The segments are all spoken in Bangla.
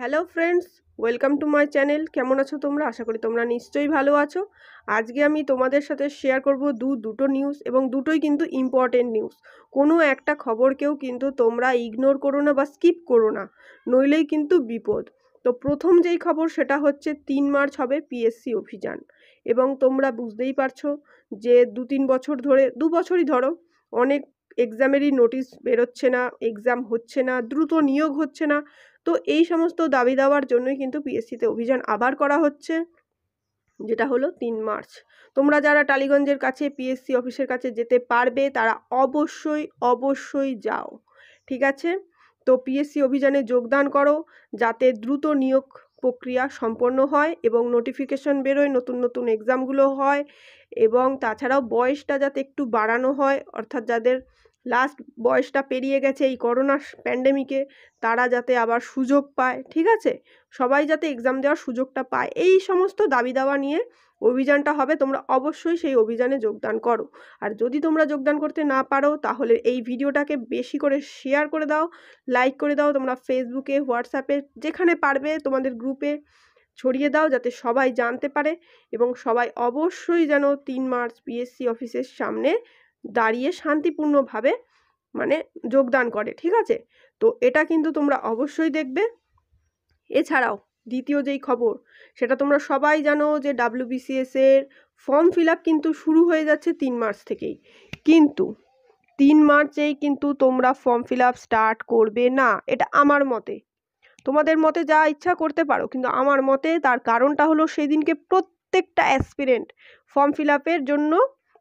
hello friends welcome to my channel কেমন আছো তোমরা আশা করি তোমরা নিশ্চয়ই ভালো আছো আজকে আমি তোমাদের সাথে শেয়ার করব দু দুটো নিউজ এবং দুটোই কিন্তু ইম্পর্টেন্ট নিউজ কোনো একটা খবরকেও কিন্তু তোমরা ইগনোর করো না বা স্কিপ করো না নইলেই কিন্তু বিপদ তো প্রথম যেই খবর সেটা হচ্ছে তিন মার্চ হবে পিএসসি অভিযান এবং তোমরা বুঝতেই পারছো যে দু তিন বছর ধরে দু বছরই ধরো অনেক এক্সামেরই নোটিশ বেরোচ্ছে না এক্সাম হচ্ছে না দ্রুত নিয়োগ হচ্ছে না তো এই সমস্ত দাবি দাওয়ার জন্যই কিন্তু পিএসসিতে অভিযান আবার করা হচ্ছে যেটা হলো তিন মার্চ তোমরা যারা টালিগঞ্জের কাছে পিএসসি অফিসের কাছে যেতে পারবে তারা অবশ্যই অবশ্যই যাও ঠিক আছে তো পিএসসি অভিযানে যোগদান করো যাতে দ্রুত নিয়োগ প্রক্রিয়া সম্পন্ন হয় এবং নোটিফিকেশন বেরোয় নতুন নতুন এক্সামগুলো হয় এবং তাছাড়াও বয়সটা যাতে একটু বাড়ানো হয় অর্থাৎ যাদের লাস্ট বয়সটা পেরিয়ে গেছে এই করোনা প্যান্ডেমিকে তারা যাতে আবার সুযোগ পায় ঠিক আছে সবাই যাতে এক্সাম দেওয়ার সুযোগটা পায় এই সমস্ত দাবি দাওয়া নিয়ে অভিযানটা হবে তোমরা অবশ্যই সেই অভিযানে যোগদান করো আর যদি তোমরা যোগদান করতে না পারো তাহলে এই ভিডিওটাকে বেশি করে শেয়ার করে দাও লাইক করে দাও তোমরা ফেসবুকে হোয়াটসঅ্যাপে যেখানে পারবে তোমাদের গ্রুপে ছড়িয়ে দাও যাতে সবাই জানতে পারে এবং সবাই অবশ্যই যেন তিন মার্চ পিএসসি অফিসের সামনে দাঁড়িয়ে শান্তিপূর্ণভাবে মানে যোগদান করে ঠিক আছে তো এটা কিন্তু তোমরা অবশ্যই দেখবে এছাড়াও দ্বিতীয় যেই খবর সেটা তোমরা সবাই জানো যে ডাব্লিউবিসিএস ফর্ম ফিল কিন্তু শুরু হয়ে যাচ্ছে তিন মার্চ থেকেই কিন্তু তিন মার্চেই কিন্তু তোমরা ফর্ম ফিল স্টার্ট করবে না এটা আমার মতে তোমাদের মতে যা ইচ্ছা করতে পারো কিন্তু আমার মতে তার কারণটা হলো সেদিনকে প্রত্যেকটা অ্যাসপিরেন্ট ফর্ম ফিল জন্য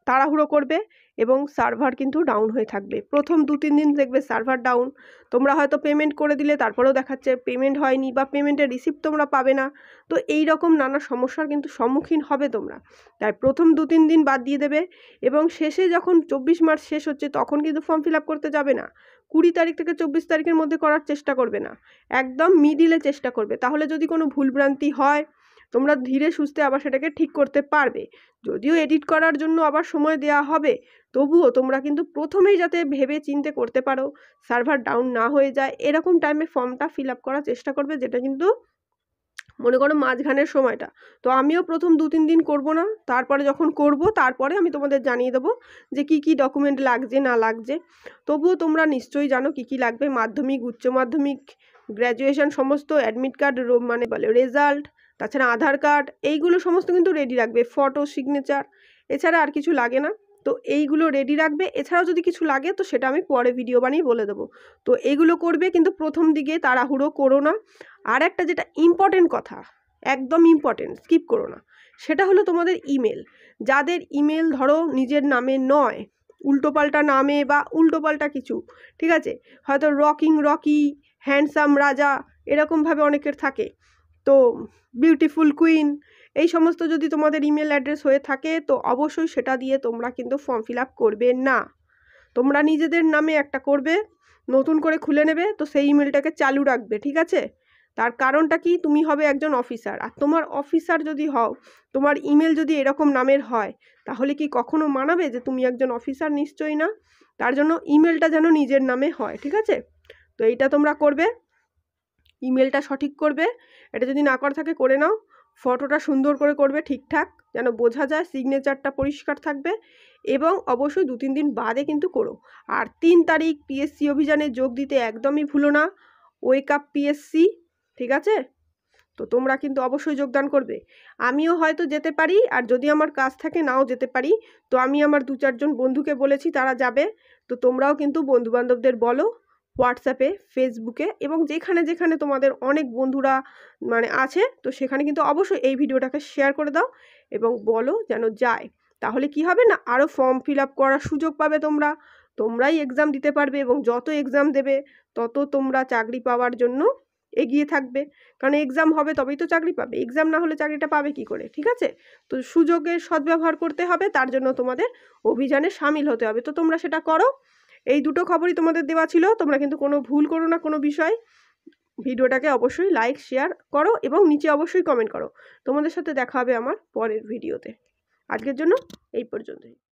তাড়াহুড়ো করবে এবং সার্ভার কিন্তু ডাউন হয়ে থাকবে প্রথম দু তিন দিন দেখবে সার্ভার ডাউন তোমরা হয়তো পেমেন্ট করে দিলে তারপরেও দেখাচ্ছে পেমেন্ট হয়নি বা পেমেন্টের রিসিপ্ট তোমরা পাবে না তো এই রকম নানা সমস্যার কিন্তু সম্মুখীন হবে তোমরা তাই প্রথম দু তিন দিন বাদ দিয়ে দেবে এবং শেষে যখন চব্বিশ মার্চ শেষ হচ্ছে তখন কিন্তু ফর্ম ফিল আপ করতে যাবে না কুড়ি তারিখ থেকে চব্বিশ তারিখের মধ্যে করার চেষ্টা করবে না একদম মিডিলে চেষ্টা করবে তাহলে যদি কোনো ভুলভ্রান্তি হয় তোমরা ধীরে সুস্থে আবার সেটাকে ঠিক করতে পারবে যদিও এডিট করার জন্য আবার সময় দেয়া হবে তবুও তোমরা কিন্তু প্রথমেই যাতে ভেবে চিনতে করতে পারো সার্ভার ডাউন না হয়ে যায় এরকম টাইমে ফর্মটা ফিল আপ করার চেষ্টা করবে যেটা কিন্তু মনে করো মাঝখানের সময়টা তো আমিও প্রথম দু তিন দিন করব না তারপরে যখন করব তারপরে আমি তোমাদের জানিয়ে দেবো যে কি কি ডকুমেন্ট লাগছে না লাগছে তবুও তোমরা নিশ্চয়ই জানো কি কি লাগবে মাধ্যমিক উচ্চ মাধ্যমিক গ্র্যাজুয়েশন সমস্ত অ্যাডমিট কার্ড মানে বলে রেজাল্ট তাছাড়া আধার কার্ড এইগুলো সমস্ত কিন্তু রেডি রাখবে ফটো সিগনেচার এছাড়া আর কিছু লাগে না তো এইগুলো রেডি রাখবে এছাড়াও যদি কিছু লাগে তো সেটা আমি পরে ভিডিও বানিয়ে বলে দেবো তো এইগুলো করবে কিন্তু প্রথম দিকে তাড়াহুড়ো করো না আর একটা যেটা ইম্পর্টেন্ট কথা একদম ইম্পর্টেন্ট স্কিপ করো না সেটা হলো তোমাদের ইমেল যাদের ইমেল ধরো নিজের নামে নয় উল্টোপাল্টা নামে বা উল্টোপাল্টা কিছু ঠিক আছে হয়তো রকিং রকি হ্যান্ডসাম রাজা এরকমভাবে অনেকের থাকে তো বিউটিফুল কুইন এই সমস্ত যদি তোমাদের ইমেল অ্যাড্রেস হয়ে থাকে তো অবশ্যই সেটা দিয়ে তোমরা কিন্তু ফর্ম ফিল আপ করবে না তোমরা নিজেদের নামে একটা করবে নতুন করে খুলে নেবে তো সেই ইমেলটাকে চালু রাখবে ঠিক আছে তার কারণটা কি তুমি হবে একজন অফিসার আর তোমার অফিসার যদি হও তোমার ইমেল যদি এরকম নামের হয় তাহলে কি কখনো মানাবে যে তুমি একজন অফিসার নিশ্চয়ই না তার জন্য ইমেলটা যেন নিজের নামে হয় ঠিক আছে তো এইটা তোমরা করবে ইমেলটা সঠিক করবে এটা যদি না করা থাকে করে নাও ফটোটা সুন্দর করে করবে ঠিকঠাক যেন বোঝা যায় সিগনেচারটা পরিষ্কার থাকবে এবং অবশ্যই দু তিন দিন বাদে কিন্তু করো আর তিন তারিখ পিএসসি অভিযানে যোগ দিতে একদমই ভুলো না ওয়েক আপ পিএসসি ঠিক আছে তো তোমরা কিন্তু অবশ্যই যোগদান করবে আমিও হয়তো যেতে পারি আর যদি আমার কাজ থাকে নাও যেতে পারি তো আমি আমার দু চারজন বন্ধুকে বলেছি তারা যাবে তো তোমরাও কিন্তু বন্ধুবান্ধবদের বলো হোয়াটসঅ্যাপে ফেসবুকে এবং যেখানে যেখানে তোমাদের অনেক বন্ধুরা মানে আছে তো সেখানে কিন্তু অবশ্যই এই ভিডিওটাকে শেয়ার করে দাও এবং বলো যেন যায় তাহলে কি হবে না আরও ফর্ম ফিল আপ করার সুযোগ পাবে তোমরা তোমরাই এক্সাম দিতে পারবে এবং যত এক্সাম দেবে তত তোমরা চাকরি পাওয়ার জন্য এগিয়ে থাকবে কারণ এক্সাম হবে তবেই তো চাকরি পাবে এক্সাম না হলে চাকরিটা পাবে কি করে ঠিক আছে তো সুযোগের সদ্ব্যবহার করতে হবে তার জন্য তোমাদের অভিযানে সামিল হতে হবে তো তোমরা সেটা করো এই দুটো খবরই তোমাদের দেওয়া ছিল তোমরা কিন্তু কোনো ভুল করো না কোনো বিষয় ভিডিওটাকে অবশ্যই লাইক শেয়ার করো এবং নিচে অবশ্যই কমেন্ট করো তোমাদের সাথে দেখা হবে আমার পরের ভিডিওতে আজকের জন্য এই পর্যন্তই